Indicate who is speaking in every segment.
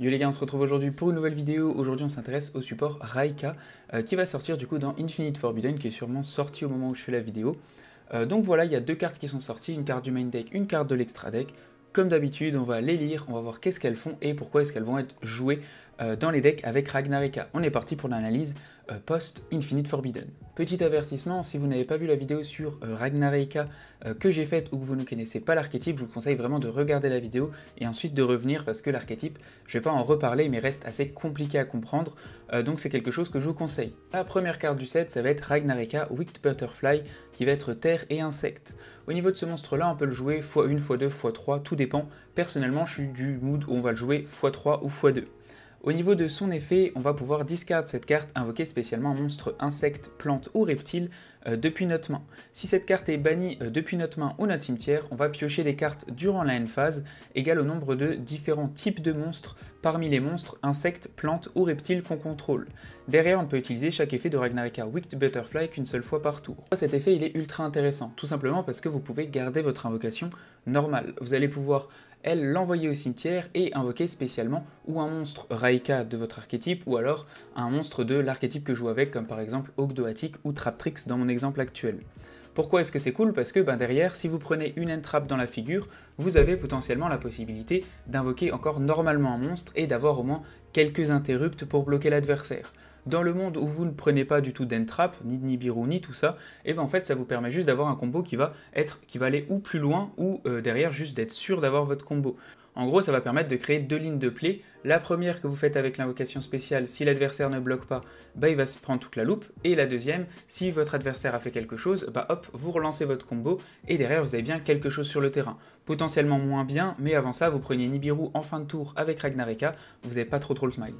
Speaker 1: Yo les gars, on se retrouve aujourd'hui pour une nouvelle vidéo. Aujourd'hui, on s'intéresse au support Raika euh, qui va sortir du coup dans Infinite Forbidden qui est sûrement sorti au moment où je fais la vidéo. Euh, donc voilà, il y a deux cartes qui sont sorties, une carte du main deck, une carte de l'extra deck. Comme d'habitude, on va les lire, on va voir qu'est-ce qu'elles font et pourquoi est-ce qu'elles vont être jouées euh, dans les decks avec Ragnareka. On est parti pour l'analyse euh, post-Infinite Forbidden. Petit avertissement, si vous n'avez pas vu la vidéo sur euh, Ragnareka que j'ai faite ou que vous ne connaissez pas l'archétype, je vous conseille vraiment de regarder la vidéo et ensuite de revenir parce que l'archétype, je ne vais pas en reparler mais reste assez compliqué à comprendre, donc c'est quelque chose que je vous conseille. La première carte du set, ça va être Ragnareka Wicked Butterfly qui va être terre et insecte. Au niveau de ce monstre là, on peut le jouer x1, x2, x3, tout dépend. Personnellement, je suis du mood où on va le jouer x3 ou x2. Au niveau de son effet, on va pouvoir discard cette carte invoquée spécialement monstre, insecte, plante ou reptile euh, depuis notre main. Si cette carte est bannie euh, depuis notre main ou notre cimetière, on va piocher des cartes durant la n phase égale au nombre de différents types de monstres parmi les monstres, insectes, plantes ou reptiles qu'on contrôle. Derrière, on peut utiliser chaque effet de Ragnarika Wicked Butterfly qu'une seule fois par tour. Cet effet, il est ultra intéressant, tout simplement parce que vous pouvez garder votre invocation normale. Vous allez pouvoir elle l'envoyer au cimetière et invoquer spécialement ou un monstre Raika de votre archétype ou alors un monstre de l'archétype que je joue avec comme par exemple Ogdoatic ou Traptrix dans mon exemple actuel. Pourquoi est-ce que c'est cool Parce que ben, derrière, si vous prenez une Entrap dans la figure, vous avez potentiellement la possibilité d'invoquer encore normalement un monstre et d'avoir au moins quelques interrupts pour bloquer l'adversaire dans le monde où vous ne prenez pas du tout d'entrap, ni de Nibiru, ni tout ça, et eh ben en fait ça vous permet juste d'avoir un combo qui va être qui va aller ou plus loin ou euh, derrière juste d'être sûr d'avoir votre combo. En gros, ça va permettre de créer deux lignes de play. La première que vous faites avec l'invocation spéciale, si l'adversaire ne bloque pas, bah, il va se prendre toute la loupe. Et la deuxième, si votre adversaire a fait quelque chose, bah hop, vous relancez votre combo et derrière vous avez bien quelque chose sur le terrain. Potentiellement moins bien, mais avant ça, vous preniez Nibiru en fin de tour avec Ragnareka, vous n'avez pas trop trop le smile.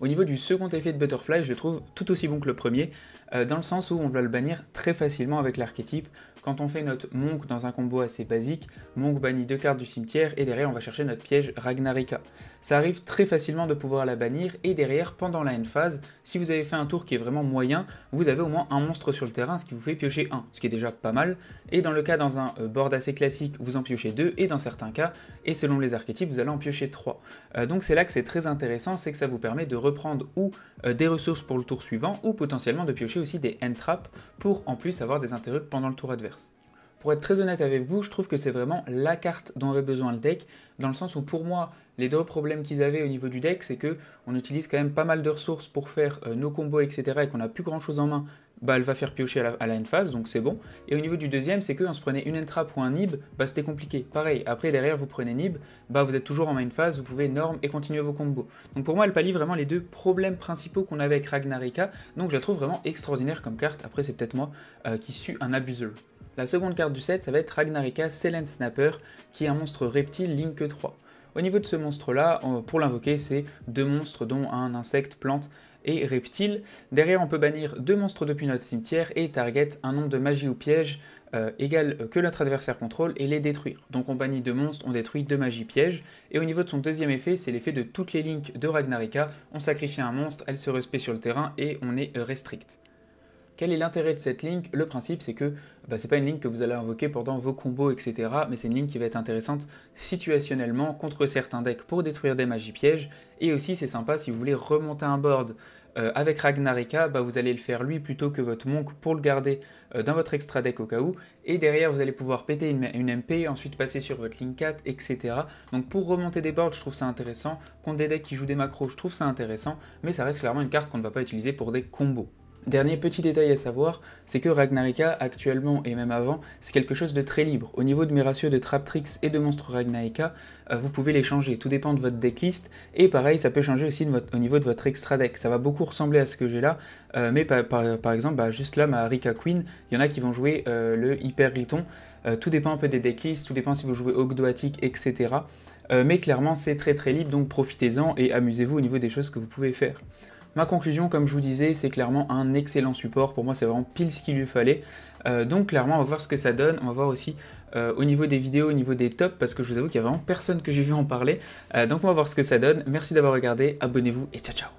Speaker 1: Au niveau du second effet de Butterfly, je le trouve tout aussi bon que le premier, euh, dans le sens où on va le bannir très facilement avec l'archétype. Quand on fait notre Monk dans un combo assez basique, Monk bannit deux cartes du cimetière et derrière on va chercher notre piège Ragnarica. Ça arrive très facilement de pouvoir la bannir et derrière pendant la end phase, si vous avez fait un tour qui est vraiment moyen, vous avez au moins un monstre sur le terrain, ce qui vous fait piocher un, ce qui est déjà pas mal. Et dans le cas dans un euh, board assez classique, vous en piochez deux et dans certains cas, et selon les archétypes, vous allez en piocher trois. Euh, donc c'est là que c'est très intéressant, c'est que ça vous permet de reprendre ou des ressources pour le tour suivant ou potentiellement de piocher aussi des end traps pour en plus avoir des interrupts pendant le tour adverse. Pour être très honnête avec vous, je trouve que c'est vraiment la carte dont avait besoin le deck, dans le sens où pour moi, les deux problèmes qu'ils avaient au niveau du deck, c'est que on utilise quand même pas mal de ressources pour faire euh, nos combos, etc., et qu'on n'a plus grand chose en main, bah, elle va faire piocher à la, à end phase, donc c'est bon. Et au niveau du deuxième, c'est que on se prenait une Entra ou un nib, bah c'était compliqué. Pareil, après derrière vous prenez nib, bah vous êtes toujours en main phase, vous pouvez norme et continuer vos combos. Donc pour moi, elle pallie vraiment les deux problèmes principaux qu'on avait avec Ragnarica donc je la trouve vraiment extraordinaire comme carte. Après, c'est peut-être moi euh, qui suis un abuseur. La seconde carte du set, ça va être Ragnarica Selen Snapper, qui est un monstre reptile Link 3. Au niveau de ce monstre-là, pour l'invoquer, c'est deux monstres dont un insecte, plante et reptiles. Derrière, on peut bannir deux monstres depuis notre cimetière et target un nombre de magie ou pièges euh, égal euh, que notre adversaire contrôle et les détruire. Donc on bannit deux monstres, on détruit deux magies pièges. Et au niveau de son deuxième effet, c'est l'effet de toutes les links de Ragnarika. On sacrifie un monstre, elle se respecte sur le terrain et on est euh, restrict. Quel est l'intérêt de cette ligne Le principe, c'est que bah, ce n'est pas une ligne que vous allez invoquer pendant vos combos, etc. Mais c'est une ligne qui va être intéressante situationnellement contre certains decks pour détruire des magies pièges. Et aussi, c'est sympa si vous voulez remonter un board euh, avec Ragnarika, bah, vous allez le faire lui plutôt que votre monk pour le garder euh, dans votre extra deck au cas où. Et derrière, vous allez pouvoir péter une, MP, ensuite passer sur votre link 4, etc. Donc pour remonter des boards, je trouve ça intéressant. Contre des decks qui jouent des macros, je trouve ça intéressant. Mais ça reste clairement une carte qu'on ne va pas utiliser pour des combos. Dernier petit détail à savoir, c'est que Ragnarika, actuellement et même avant, c'est quelque chose de très libre. Au niveau de mes ratios de Trap Tricks et de monstres Ragnarika, euh, vous pouvez les changer, tout dépend de votre decklist, et pareil, ça peut changer aussi au niveau de votre extra deck. Ça va beaucoup ressembler à ce que j'ai là, euh, mais par, exemple, bah, juste là, ma Rika Queen, il y en a qui vont jouer euh, le Hyper Riton, tout dépend un peu des decklists, tout dépend si vous jouez Ogdoatic, etc. mais clairement, c'est très très libre, donc profitez-en et amusez-vous au niveau des choses que vous pouvez faire. Ma conclusion, comme je vous disais, c'est clairement un excellent support. Pour moi, c'est vraiment pile ce qu'il lui fallait. Euh, donc clairement, on va voir ce que ça donne. On va voir aussi euh, au niveau des vidéos, au niveau des tops, parce que je vous avoue qu'il n'y a vraiment personne que j'ai vu en parler. Euh, donc on va voir ce que ça donne. Merci d'avoir regardé, abonnez-vous et ciao ciao